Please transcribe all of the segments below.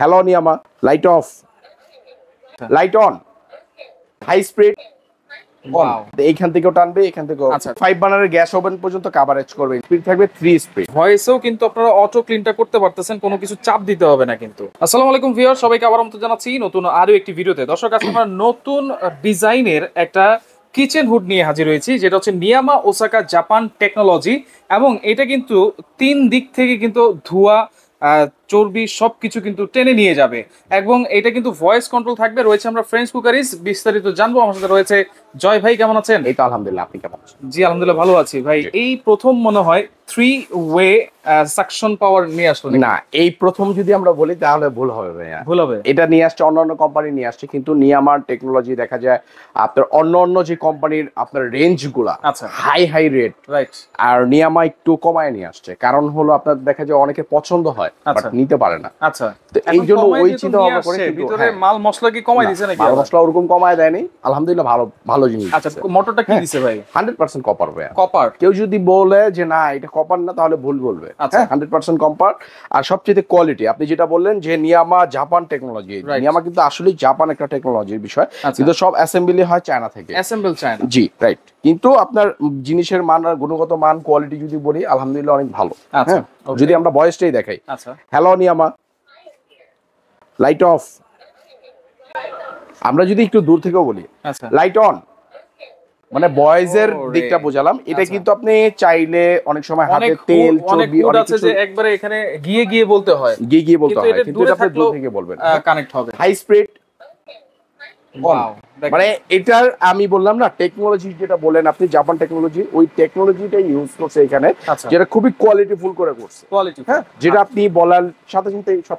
Hello হ্যালোনিয়ামা light off light on high speed এইখান থেকেও টানবে এখান থেকেও আচ্ছা ফাইভ বানারের গ্যাস ওভেন পর্যন্ত কাভারেজ করবে স্পিড থাকবে থ্রি স্পিড ভয়েসেও কিন্তু আপনারা অটো ক্লিনটা করতে পারতেছেন কোনো কিছু চাপ দিতে হবে না কিন্তু আসসালামু আলাইকুম ভিউয়ার সবাইকে আবার মতো জানাচ্ছি নতুন আরো একটি ভিডিওতে দর্শক আজকে আমরা নতুন ডিজাইনের একটা কিচেন হুড নিয়ে হাজির হয়েছি যেটা হচ্ছে নিয়ামা ওসাকা জাপান টেকনোলজি এবং এটা কিন্তু তিন দিক থেকে কিন্তু ধোয়া চর্বি সব কিছু কিন্তু টেনে নিয়ে যাবে এবং এটা কিন্তু ভয়েস কন্ট্রোল থাকবে রয়েছে আমরা ফ্রেঞ্চ কুকারিস বিস্তারিত জানবো আমার সাথে রয়েছে জয় ভাই কেমন আছেন এই তো আলহামদুলিল্লাহ আপনি কেমন আছেন জি আলহামদুলিল্লাহ ভালো আছি ভাই এই প্রথম মনে হয় থ্রি ওয়ে সাকশন পাওয়ার নিয়ে আসলো না এই প্রথম যদি আমরা বলি তাহলে ভুল হবে ভাইয়া ভুল হবে এটা নিয়ে আসছে অন্যান্য কোম্পানি নিয়ে আসছে কিন্তু নিয়ামার টেকনোলজি দেখা যায় আপনার অন্য অন্য যে কোম্পানির আপনার রেঞ্জগুলা আচ্ছা হাই হাই রেট রাইট আর নিয়ামা একটু কমায় নিয়ে আসছে কারণ হলো আপনার দেখা যায় অনেকে পছন্দ হয় বাট আচ্ছা। নিতে পারে না আচ্ছা এই জন্য ওই চিন্তা ভাবনা করে ভিতরে হ্যাঁ। মাল মশলা কি কমায় দিয়েছে নাকি মাল মশলা ওরকম কমায় দেয়নি আলহামদুলিল্লাহ ভালো ভালো জিনিস আচ্ছা মোটরটা কি হ্যাঁ। দিয়েছে ভাই 100% কপার ভাইয়া কপার কেউ যদি বলে যে না এটা কপার না তাহলে ভুল বলবে হ্যাঁ হান্ড্রেড পার্সেন্ট কম্পার আর সবচেয়ে কোয়ালিটি আপনি যেটা বললেন যে নিয়ামা জাপান টেকনোলজি নিয়ামা কিন্তু আসলে জাপান একটা টেকনোলজির বিষয় আচ্ছা। কিন্তু সব অ্যাসেম্বলি হয় চায়না থেকে অ্যাসেম্বল চায়না জি রাইট কিন্তু আপনার জিনিসের মান আর গুণগত মান কোয়ালিটি যদি বলি আলহামদুলিল্লাহ অনেক ভালো আচ্ছা, হ্যাঁ, যদি আমরা বয়সটাই দেখাই হ্যালো নিয়ামা লাইট অফ আমরা যদি একটু দূর থেকেও বলি লাইট আচ্ছা। অন মানে এর oh, দিকটা বোঝালাম এটা আচ্ছা। কিন্তু আপনি চাইলে অনেক সময় হাতে তেল চর্বি অনেক আছে যে একবারে এখানে গিয়ে গিয়ে বলতে হয় গিয়ে গিয়ে বলতে হয় কিন্তু এটা আপনি দূর থেকে বলবেন কানেক্ট হবে হাই স্পিড মানে এটার আমি বললাম না টেকনোলজি যেটা বলেন আপনি জাপান টেকনোলজি ওই টেকনোলজিটা ইউজ করছে এখানে আচ্ছা। যেটা খুবই ফুল করে করছে কোয়ালিটি হ্যাঁ যেটা আচ্ছা। আপনি বলার সাথে সাথে সব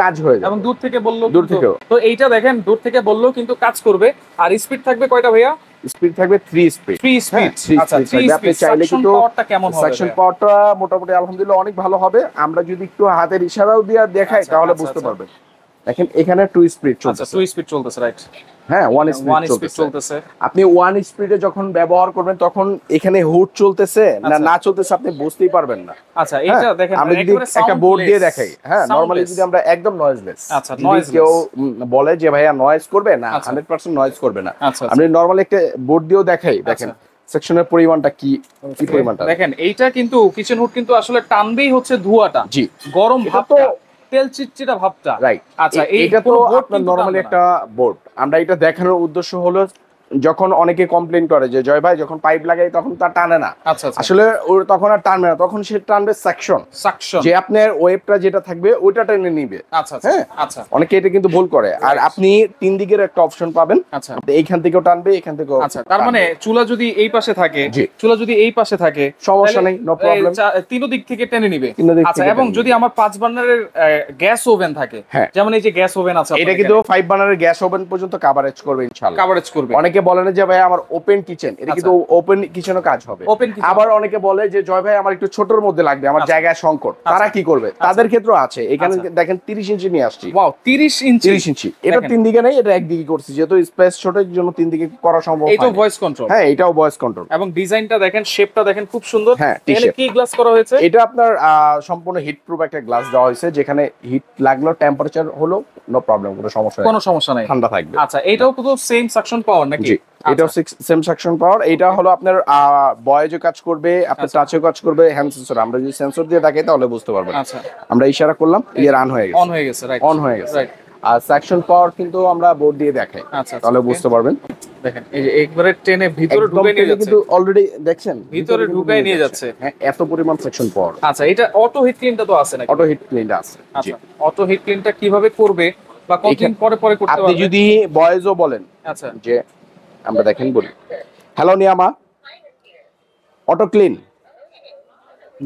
কাজ হয়ে যাবে এবং দূর থেকে বললো দূর থেকে তো এইটা দেখেন দূর থেকে বললো কিন্তু কাজ করবে আর স্পিড থাকবে কয়টা ভাইয়া স্পিড থাকবে 3 স্পিড 3 স্পিড আচ্ছা 3 স্পিড চাইলে কিন্তু কেমন হবে সেকশন পাওয়ারটা মোটামুটি আলহামদুলিল্লাহ অনেক ভালো হবে আমরা যদি একটু হাতের ইশারাও দিয়ে দেখাই আচ্ছা, তাহলে আচ্ছা, বুঝতে আচ্ছা। পারবেন দেখেন এখানে টু স্পিড চলছে টু স্পিড চলতেছে রাইট হ্যাঁ ওয়ান স্পিড চলতেছে আপনি ওয়ান স্পিডে যখন ব্যবহার করবেন তখন এখানে হুড চলতেছে না আচ্ছা। না চলতেছে আপনি বুঝতেই পারবেন না আচ্ছা হ্যাঁ, এটা দেখেন আমি যদি একটা বোর্ড দিয়ে দেখাই হ্যাঁ নরমালি যদি আমরা একদম নয়েজলেস আচ্ছা কেউ বলে যে ভাইয়া নয়েজ করবে না 100% আচ্ছা। নয়েজ করবে না আমি আচ্ছা, নরমালি একটা বোর্ড দিয়েও দেখাই দেখেন সেকশনের পরিমাণটা কি কি পরিমাণটা দেখেন এইটা কিন্তু কিচেন হুড কিন্তু আসলে টানবেই হচ্ছে ধোঁয়াটা জি গরম ভাবটা তেল চিটচিটা ভাবটা রাইট আচ্ছা এটা তো আপনার নরমালি একটা বোর্ড আমরা এটা দেখানোর উদ্দেশ্য হলো যখন অনেকে কমপ্লেন করে যে জয় ভাই যখন পাইপ লাগাই তখন তা টানে না আচ্ছা, আচ্ছা। আসলে ওর তখন আর টানবে না তখন সে টানবে সেকশন সেকশন যে আপনার ওয়েবটা যেটা থাকবে ওইটা টেনে নিবে আচ্ছা, আচ্ছা হ্যাঁ আচ্ছা অনেকে এটা কিন্তু ভুল করে আর আপনি তিন দিকের একটা অপশন পাবেন আচ্ছা এইখান থেকেও টানবে এখান থেকেও আচ্ছা তার মানে চুলা যদি এই পাশে থাকে চুলা যদি এই পাশে থাকে সমস্যা নেই নো প্রবলেম তিন দিক থেকে টেনে নিবে আচ্ছা এবং যদি আমার পাঁচ বার্নারের গ্যাস ওভেন থাকে হ্যাঁ। যেমন এই যে গ্যাস ওভেন আছে এটা কিন্তু ফাইভ বার্নারের গ্যাস ওভেন পর্যন্ত কভারেজ করবে ইনশাআল্লাহ কভারেজ করবে অনেকে অনেকে বলে না যে ভাই আমার ওপেন কিচেন এটা আচ্ছা। কিন্তু ওপেন কিচেনও কাজ হবে আবার অনেকে বলে যে জয় ভাই আমার একটু ছোটর মধ্যে লাগবে আমার আচ্ছা। জায়গায় সংকট আচ্ছা। তারা কি করবে তাদের ক্ষেত্রে আছে এখানে দেখেন 30 ইঞ্চি নিয়ে আসছি ওয়াও 30 ইঞ্চি 30 ইঞ্চি এটা তিন দিকে নাই এটা একদিকে করছি যেহেতু স্পেস ছোট এর জন্য তিন দিকে করা সম্ভব এটা ভয়েস কন্ট্রোল হ্যাঁ এটাও ভয়েস কন্ট্রোল এবং ডিজাইনটা দেখেন শেপটা দেখেন খুব সুন্দর হ্যাঁ এখানে কি গ্লাস করা হয়েছে এটা আপনার সম্পূর্ণ হিট প্রুফ একটা গ্লাস দেওয়া হয়েছে যেখানে হিট লাগলো টেম্পারেচার হলো নো প্রবলেম কোনো সমস্যা কোনো সমস্যা নাই ঠান্ডা থাকবে আচ্ছা এটাও তো সেম সাকশন পাওয়ার নাকি জি আচ্ছা। এটা সেম সেকশন পাওয়ার এটা হলো আপনার বয়েজ কাজ করবে আপনার টাচ আচ্ছা। কাজ করবে হ্যান্ড সেন্সর আমরা যদি সেন্সর দিয়ে তাকাই তাহলে বুঝতে পারবেন আচ্ছা। আমরা ইশারা করলাম ইয়ে রান হয়ে গেছে অন হয়ে গেছে রাইট অন হয়ে গেছে রাইট আর সেকশন পাওয়ার কিন্তু আমরা বোর্ড দিয়ে দেখাই তাহলে বুঝতে পারবেন দেখেন এই যে একবারে ভিতরে ঢুকে নিয়ে যাচ্ছে কিন্তু অলরেডি ভিতরে ঢুকে নিয়ে যাচ্ছে হ্যাঁ, এত পরিমাণ সেকশন পাওয়ার আচ্ছা এটা অটো হিট ক্লিনটা তো আছে নাকি অটো হিট ক্লিনটা আছে আচ্ছা অটো হিট ক্লিনটা কিভাবে করবে বা পরে পরে করতে হবে আপনি যদি বয়েজও বলেন আচ্ছা যে আমরা দেখেন বলি হ্যালো নিয়ামা অটো ক্লিন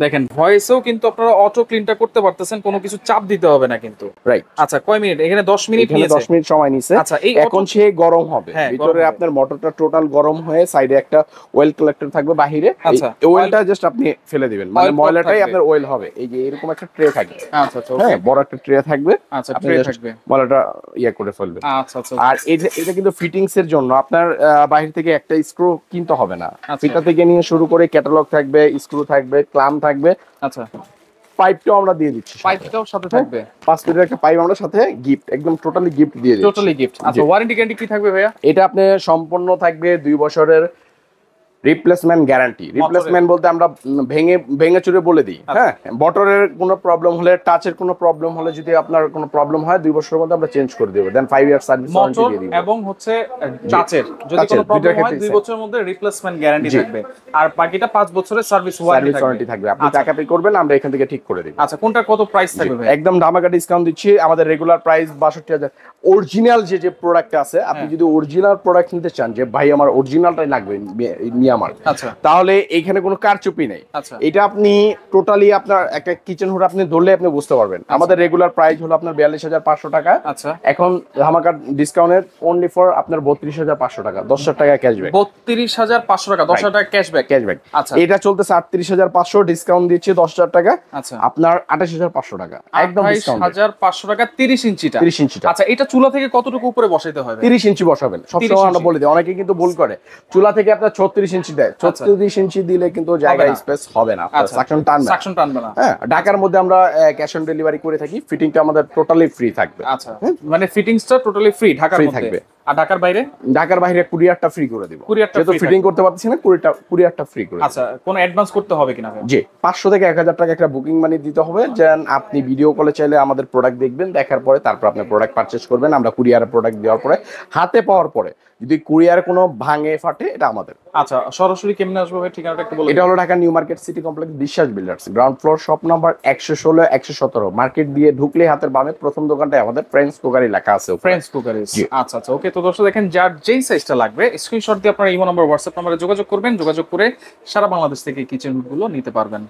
দেখেন ভয়েসেও কিন্তু আপনারা অটো ক্লিনটা করতে পারতেছেন কোনো কিছু চাপ দিতে হবে না কিন্তু রাইট আচ্ছা কয় মিনিট এখানে 10 মিনিট নিয়েছে 10 মিনিট সময় নিছে আচ্ছা এই এখন সে গরম হবে হ্যাঁ, ভিতরে আপনার মোটরটা টোটাল গরম হয়ে সাইডে একটা অয়েল কালেক্টর থাকবে বাহিরে আচ্ছা অয়েলটা জাস্ট আপনি ফেলে দিবেন মানে ময়লাটাই আপনার অয়েল হবে এই যে এরকম একটা ট্রে থাকে আচ্ছা আচ্ছা হ্যাঁ বড় একটা ট্রে থাকবে আচ্ছা ট্রে থাকবে ময়লাটা ইয়া করে ফেলবে আচ্ছা, আচ্ছা আচ্ছা আর এই এটা কিন্তু ফিটিংস এর জন্য আপনার বাইরে থেকে একটা স্ক্রু কিনতে হবে না আচ্ছা। ফিটা থেকে নিয়ে শুরু করে ক্যাটালগ থাকবে স্ক্রু থাকবে ক্লাম্প থাকবে আচ্ছা পাইপটাও আমরা দিয়ে দিচ্ছি পাইপটাও সাথে থাকবে হ্যাঁ, পাঁচ লিটার একটা পাইপ আমরা সাথে গিফট একদম টোটালি গিফট দিয়ে দিচ্ছি টোটালি গিফট আচ্ছা ওয়ারেন্টি গ্যারান্টি কি থাকবে ভাইয়া এটা আপনি সম্পূর্ণ থাকবে দুই বছরের রিপ্লেসমেন্ট গ্যারান্টি রিপ্লেসমেন্ট বলতে আমরা ভেঙে ভেঙে চুরে বলে দিই আচ্ছা। হ্যাঁ বটরের কোনো প্রবলেম হলে টাচের কোনো প্রবলেম হলে যদি আপনার কোনো প্রবলেম হয় দুই বছরের মধ্যে আমরা চেঞ্জ করে দেব দেন 5 ইয়ার সার্ভিস ওয়ারেন্টি দিয়ে দিব এবং হচ্ছে টাচের যদি কোনো প্রবলেম হয় দুই বছরের মধ্যে রিপ্লেসমেন্ট গ্যারান্টি থাকবে আর বাকিটা 5 বছরের সার্ভিস ওয়ারেন্টি থাকবে আপনি আচ্ছা। টাকা পে করবেন আমরা এখান থেকে ঠিক করে দেব আচ্ছা কোনটা কত প্রাইস থাকবে ভাই একদম ধামাকা ডিসকাউন্ট দিচ্ছি আমাদের রেগুলার প্রাইস 62000 অরিজিনাল যে যে প্রোডাক্ট আছে আপনি হ্যাঁ। যদি অরিজিনাল প্রোডাক্ট নিতে চান যে ভাই আমার অরিজিনালটাই লাগবে নিয়ে আমার আচ্ছা। তাহলে এখানে কোনো কারচুপি নেই আচ্ছা। এটা আপনি টোটালি আপনার একটা কিচেন হুড আপনি ধরলে আপনি বুঝতে পারবেন আচ্ছা। আমাদের রেগুলার প্রাইস হলো আপনার বিয়াল্লিশ হাজার পাঁচশো টাকা এখন ধামাকার ডিসকাউন্টের অনলি ফর আপনার বত্রিশ হাজার পাঁচশো টাকা দশ হাজার টাকা ক্যাশব্যাক বত্রিশ হাজার পাঁচশো টাকা দশ হাজার টাকা ক্যাশব্যাক ক্যাশব্যাক আচ্ছা এটা চলতেছে আটত্রিশ হাজার পাঁচশো ডিসকাউন্ট দিচ্ছে দশ হাজার টাকা আচ্ছা আপনার আঠাশ হাজার পাঁচশো টাকা একদম হাজার পাঁচশো টাকা তিরিশ ইঞ্চিটা তিরিশ ইঞ্চিটা আচ্ছা এটা চুলা থেকে কতটুকু উপরে বসাইতে হবে তিরিশ ইঞ্চি বসাবেন সবসময় আমরা বলে দিই অনেকে কিন্তু ভুল করে চুলা থেকে আপনার ছত্রিশ ইঞ্চি ইঞ্চি দেয় আচ্ছা। ছত্রিশ ইঞ্চি দিলে কিন্তু জায়গা স্পেস হবে না সাকশন আচ্ছা। টানবে সাকশন টানবে না হ্যাঁ ঢাকার মধ্যে আমরা ক্যাশ অন ডেলিভারি করে থাকি ফিটিংটা আমাদের টোটালি ফ্রি থাকবে আচ্ছা মানে ফিটিংসটা টোটালি ফ্রি ঢাকার মধ্যে থাকবে ঢাকার বাইরে ঢাকার বাইরে কুরিয়ারটা আচ্ছা, থেকে ভিডিও কলে চাইলে আমাদের প্রোডাক্ট দেখবেন দেখার পরে তারপর প্রোডাক্ট করবেন আমরা প্রোডাক্ট দেওয়ার পরে হাতে পাওয়ার পরে যদি কুরিয়ার কোনো ভাঙে ফাটে এটা আমাদের আচ্ছা সরাসরি কেমনে আসবে ঠিকানাটা এটা হলো Dhaka new market city complex Biswas builders ground floor shop number একশো সতেরো মার্কেট দিয়ে ঢুকলে হাতের বামে প্রথম দোকানটাই আমাদের ফ্রেন্ডস কুকারি লেখা আছে ফ্রেন্ডস কুকারি আচ্ছা আচ্ছা ওকে তো দর্শক দেখেন যার যেই সাইজটা লাগবে স্ক্রিনশট দিয়ে আপনারা ইমো নম্বর হোয়াটসঅ্যাপ নাম্বারে যোগাযোগ করবেন যোগাযোগ করে সারা বাংলাদেশ থেকে গুলো নিতে পারবেন